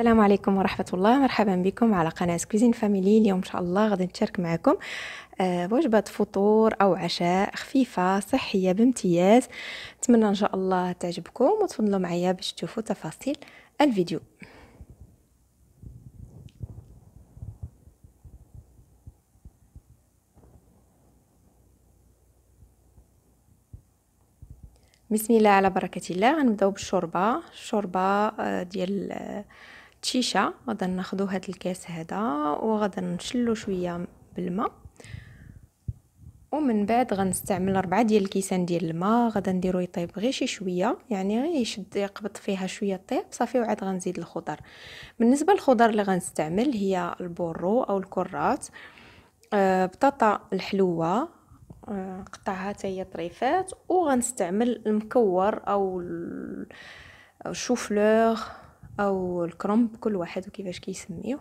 السلام عليكم ورحمة الله مرحبا بكم على قناة كوزين فاميلي اليوم إن شاء الله غادي نشارك معكم آه، وجبة فطور أو عشاء خفيفة صحية بامتياز نتمنى إن شاء الله تعجبكم وتفضلوا معايا باش تشوفوا تفاصيل الفيديو بسم الله على بركة الله غنبداو بالشوربة الشوربة آه، ديال آه، تشيشة غدا ناخدو هاد الكاس هذا وغدا نشلو شوية بالماء ومن بعد غنستعمل ربعة ديال الكيسان ديال الماء غدا نديرو يطيب غير شي شويه يعني غير يشد يقبض فيها شويه طيب صافي وعاد غنزيد الخضر بالنسبه للخضر اللي غنستعمل هي البورو او الكرات آه، بطاطا الحلوه آه، قطعها تاهي هي طريفات وغنستعمل المكور او الشوفلوغ أو الكرومب كل واحد وكيفاش كيسميوه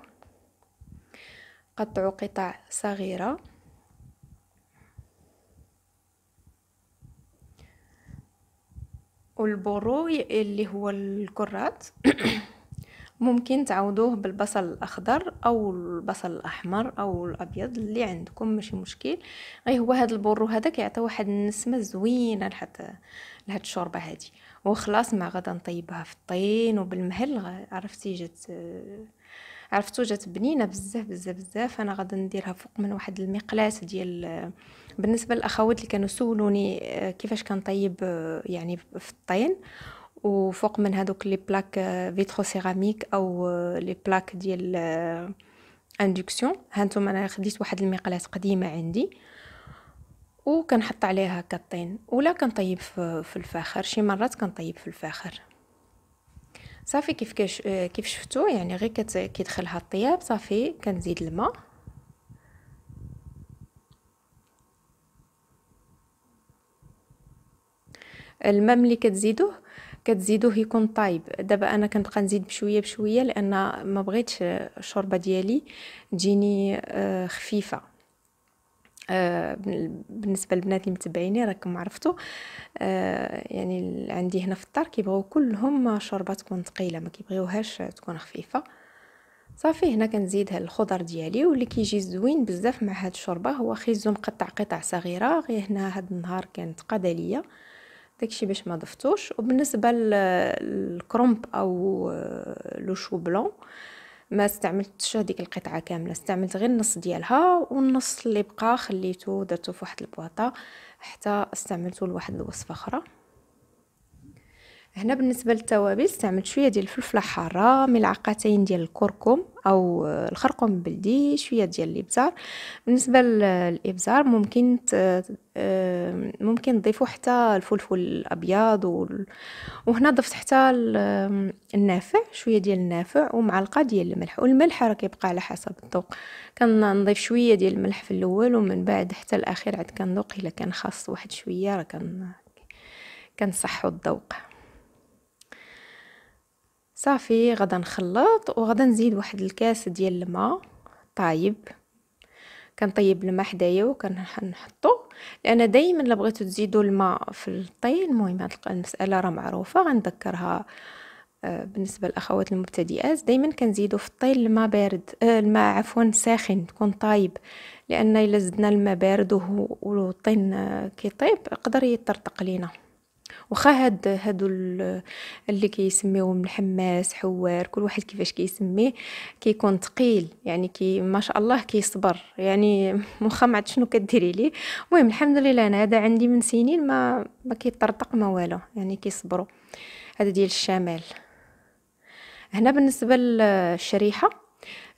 قطعوا قطع صغيرة والبورو اللي هو الكرات ممكن تعوضوه بالبصل الاخضر او البصل الاحمر او الابيض اللي عندكم ماشي مشكل غير هو هذا البرو هذا كيعطي واحد النسمه زوينه لحد لهاد الشوربه هادي وخلاص مع غدا نطيبها في الطين وبالمهل عرفتي جات عرفتو جات بنينه بزاف بزاف بزاف انا غادي نديرها فوق من واحد المقلاس ديال بالنسبه للاخوات اللي كانوا سولوني آه، كيفاش كنطيب آه، يعني في الطين وفوق من هذوك لي بلاك فيترو سيراميك او لي بلاك ديال اندكسيون هانتوما انا خديت واحد المقلاة قديمه عندي وكنحط عليها هكا الطين ولا كنطيب في الفاخر شي مرات كنطيب في الفاخر صافي كيف كش كيف شفتو يعني غير كيدخلها الطياب صافي كنزيد الماء الماء ملي كتزيدوه كتزيدوه يكون طايب دابا انا كنبقى نزيد بشويه بشويه لان ما بغيتش الشوربه ديالي تجيني آه، خفيفه آه، بالنسبه للبنات اللي متبعيني راكم عرفتوا آه، يعني عندي هنا في الدار كيبغيو كلهم شوربه تكون ثقيله ما كيبغيوهاش تكون خفيفه صافي هنا كنزيد هاد الخضر ديالي واللي كيجي زوين بزاف مع هاد الشوربه هو خيزو مقطع قطع صغيره غير هنا هاد النهار كانت قضى ليا داكشي باش ما ضفتوش وبالنسبه للكرومب او آه، لو شو بلون ما استعملتش هذيك القطعه كامله استعملت غير النص ديالها والنص اللي بقى خليته درته في واحد البواطه حتى استعملته لواحد الوصفه اخرى هنا بالنسبه للتوابل استعملت شويه ديال الفلفله حاره ملعقتين ديال الكركم او الخرقوم البلدي شويه ديال الابزار بالنسبه للابزار ممكن آه، ممكن تضيفوا حتى الفلفل الابيض وهنا ضفت حتى النافع شويه ديال النافع ومعلقه ديال الملح والملح راه كيبقى على حسب الذوق كنضيف شويه ديال الملح في الاول ومن بعد حتى الاخير عاد كنذوق الا كان خاص واحد شويه راه كنصحوا الذوق صافي غدا نخلط وغدا نزيد واحد الكاس ديال الماء طايب كنطيب الماء حدايا وكنحطو لان دائما الا بغيتو تزيدوا الماء في الطي المهم هاد المساله راه معروفه غنذكرها آه، بالنسبه للاخوات المبتدئات دائما كنزيدو في الطي الماء بارد آه، الماء عفوا ساخن تكون طايب لان الا زدنا الماء بارد والطين آه، كيطيب يقدر يطرطق لينا واخا هاد هادو اللي كيسميوهم الحماس حوار كل واحد كيفاش كيسميه كيكون ثقيل يعني كي ما شاء الله كيصبر يعني واخا ما شنو كديري ليه المهم الحمد لله انا هذا عندي من سنين ما ما كيطرطق ما والو يعني كيصبروا هذا ديال الشمال هنا بالنسبه للشريحه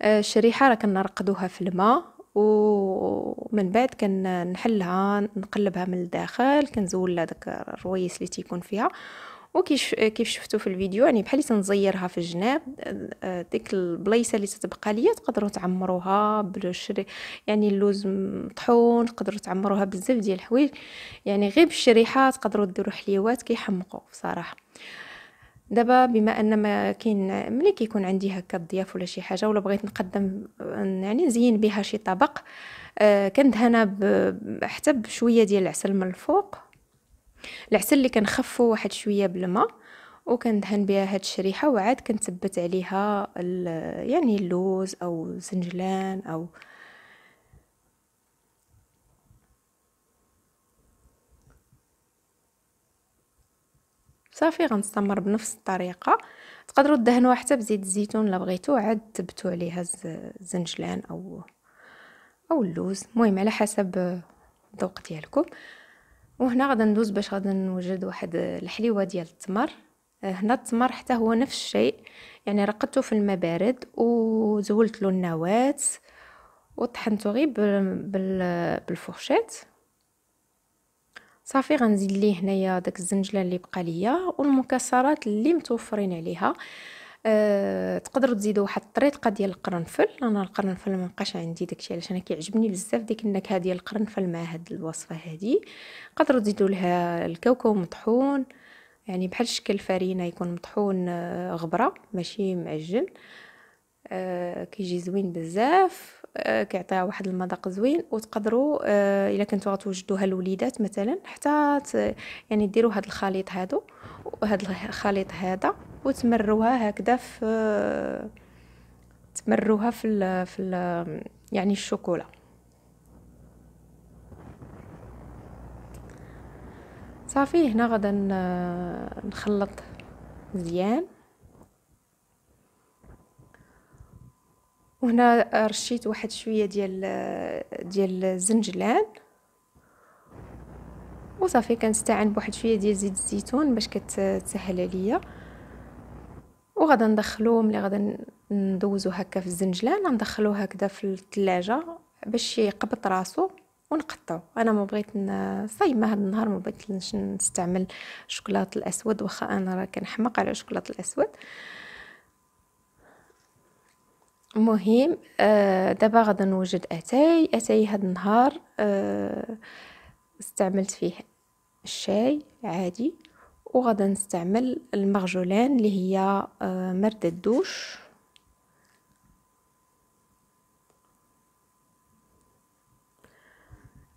آه، الشريحه راه كنرقدوها في الماء ومن بعد كنحلها نقلبها من الداخل كنزول داك الرويس اللي تيكون فيها وكيف كيف شفتوا في الفيديو يعني بحال تنزيرها في الجناب آه، ديك البلايصه اللي تتبقى ليا تقدروا تعمروها بالشري يعني اللوز مطحون تقدروا تعمروها بزاف ديال الحوايج يعني غير بالشريحه تقدروا ديروا حليوات كيحمقوا بصراحه دابا بما ان ما كاين ملي كيكون عندي هكا الضياف ولا شي حاجه ولا بغيت نقدم يعني نزين بها شي طبق آه كندهنها حتى بشويه ديال العسل من الفوق العسل اللي كنخفو واحد شويه بالماء وكندهن بها هاد الشريحه وعاد كنثبت عليها يعني اللوز او زنجلان او صافي غنستمر بنفس الطريقه تقدروا تدهنوها حتى بزيت الزيتون الا بغيتو عاد تبتوا عليها الزنجلان او او اللوز المهم على حسب الذوق ديالكم وهنا غادي ندوز باش غادي نوجد واحد الحليوه ديال التمر هنا التمر حتى هو نفس الشيء يعني رقدته في الماء بارد وزولت له النواه وطحنته غير بالفرشات صافي غنزيد ليه هنايا داك الزنجله اللي بقى ليا والمكسرات اللي متوفرين عليها أه تقدروا تزيدوا واحد الطريقه ديال القرنفل انا القرنفل ما بقاش عندي داكشي علاش انا كيعجبني بزاف ديك النكهه ديال القرنفل مع هاد الوصفه هادي تقدروا تزيدوا لها الكاوكاو مطحون يعني بحال شكل الفرينه يكون مطحون آه، غبره ماشي معجن أه كيجي زوين بزاف آه، كيعطيها واحد المذاق زوين وتقدروا آه، الا كنتو غتوجدوها للوليدات مثلا حتى يعني ديروا هذا الخليط هادو وهذا الخليط هذا وتمروها هكذا في تمروها في الـ في الـ يعني الشوكولا صافي هنا غادا آه، نخلط مزيان وهنا رشيت واحد شويه ديال ديال الزنجلان وصافي كنستعان بواحد شويه ديال زيت الزيتون باش كتسهل عليا وغادا ندخلو ملي غادا ندوزو هكا في الزنجلان ندخلو هكذا في الثلاجه باش يقبط راسو ونقطعو انا ما بغيت صايمه هاد النهار ما بغيتش نستعمل الشوكولاط الاسود واخا انا راه كنحماق على الشوكولاط الاسود مهم آه دابا غادا نوجد اتاي اتاي هاد النهار آه استعملت فيه الشاي عادي وغادا نستعمل المغجولان اللي هي آه مرده الدوش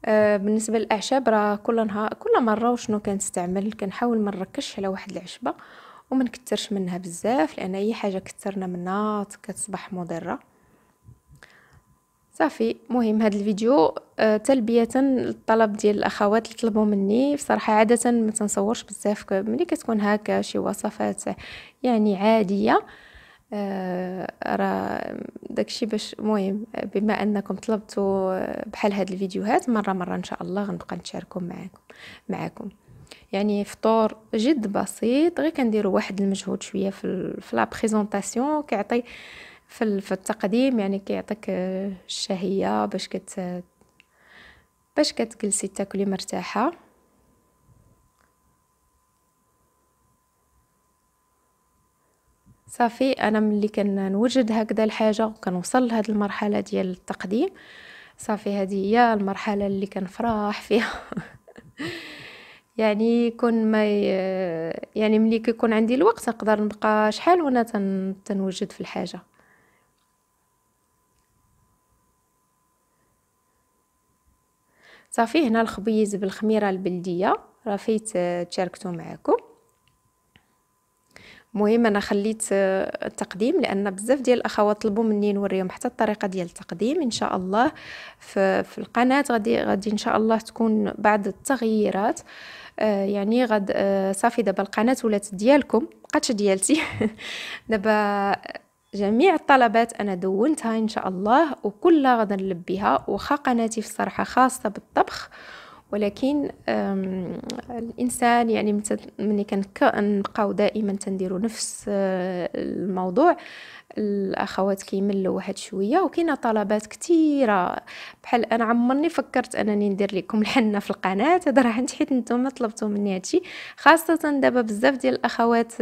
آه، بالنسبه للاعشاب راه كل نهار كل مره وشنو كنستعمل كنحاول ما نركزش على واحد العشبه وما نكثرش منها بزاف لان اي حاجه كثرنا منها كتصبح مضره صافي مهم هذا الفيديو آه، تلبيه للطلب ديال الاخوات اللي طلبوا مني بصراحه عاده ما تنصورش بزاف ملي كتكون هكا شي وصفات يعني عاديه آه، راه داكشي باش مهم بما انكم طلبتوا بحال هاد الفيديوهات مره مره ان شاء الله غنبقى نشاركهم معاكم معاكم يعني فطور جد بسيط غير كنديروا واحد المجهود شويه في في لا بريزونطاسيون كيعطي في في التقديم يعني كيعطيك آه، الشهيه باش كت باش كتجلسي تاكلي مرتاحه صافي انا ملي كنوجد هكذا الحاجه وكنوصل لهاد المرحله ديال التقديم صافي هذه هي المرحله اللي كنفرح فيها يعني يكون ما يعني ملي كيكون عندي الوقت نقدر نبقى شحال وانا تن... تنوجد في الحاجه صافي هنا الخبيز بالخميره البلديه رفيت فيت تشاركته معكم مهم انا خليت آه، التقديم لان بزاف ديال الاخوات طلبوا مني نوريهم حتى الطريقه ديال التقديم ان شاء الله في, في القناه غادي غادي ان شاء الله تكون بعض التغييرات آه، يعني غاد آه، صافي دابا القناه ولات ديالكم مبقاتش ديالتي دابا جميع الطلبات انا دونتها ان شاء الله وكلها غادي نلبيها وخا قناتي في الصراحه خاصه بالطبخ ولكن الانسان يعني ملي كنبقاو دائما تنديروا نفس آه، الموضوع الاخوات كيملوا واحد شويه وكاينه طلبات كثيره بحال انا عمرني فكرت انني ندير لكم الحنه في القناه هذا راه حيت نتوما طلبتوا مني هادشي خاصه دابا بزاف ديال الاخوات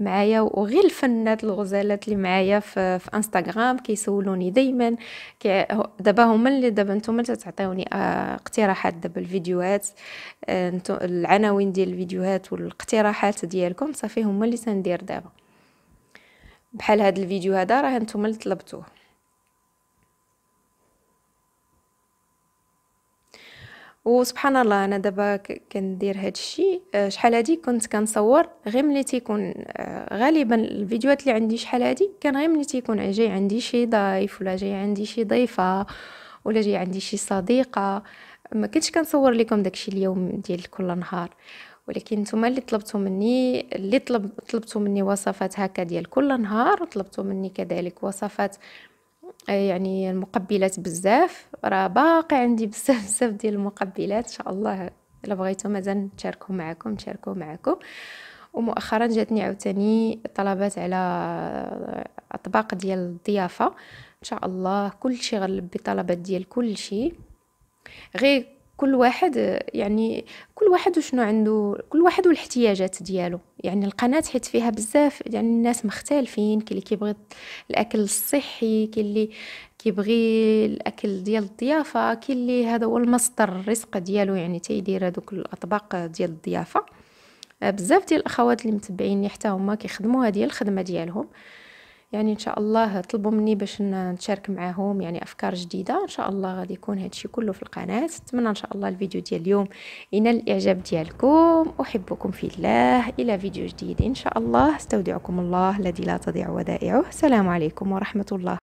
معايا وغير الفنات الغزالات اللي معايا في, في انستغرام كيسولوني دائما كي دابا هما اللي دابا نتوما تعطيوني آه، اقتراحات دابا الفيديوهات آه، العناوين ديال الفيديوهات والاقتراحات ديالكم صافي هما اللي تندير دابا بحال هذا الفيديو هذا راه نتوما اللي طلبتوه وسبحان الله انا دابا كندير هذا الشيء آه، شحال هادي كنت كنصور غير ملي تيكون آه، غالبا الفيديوهات اللي عندي شحال هادي كان غير ملي تيكون جاي عندي شي ضيف ولا جاي عندي شي ضيفه ولا جاي عندي شي صديقه ما كنتش كنصور لكم داكشي اليوم ديال كل نهار ولكن نتوما اللي طلبتوا مني اللي طلب طلبتوا مني وصفات هكا ديال كل نهار وطلبتوا مني كذلك وصفات آه، يعني المقبلات بزاف راه باقي عندي بزاف بزاف ديال المقبلات ان شاء الله الا بغيتو مازال نشاركو معكم نشاركو معكم ومؤخرا جاتني عاوتاني طلبات على آه، اطباق ديال الضيافه ان شاء الله كل شيء غنلبي طلبات ديال كل شيء غير كل واحد يعني كل واحد وشنو عنده كل واحد والاحتياجات ديالو يعني القناة حيت فيها بزاف يعني الناس مختلفين كاين اللي كيبغي الاكل الصحي كاين اللي كيبغي الاكل ديال الضيافة كاين اللي هذا هو المصدر الرزق ديالو يعني تيدير هذوك الاطباق ديال الضيافة بزاف ديال الاخوات اللي متبعيني حتى هما كيخدموا هذه الخدمه ديالهم يعني ان شاء الله طلبوا مني باش نشارك معاهم يعني افكار جديده ان شاء الله غادي يكون هادشي كله في القناه نتمنى ان شاء الله الفيديو ديال اليوم ينال الاعجاب ديالكم احبكم في الله الى فيديو جديد ان شاء الله استودعكم الله الذي لا تضيع ودائعه السلام عليكم ورحمه الله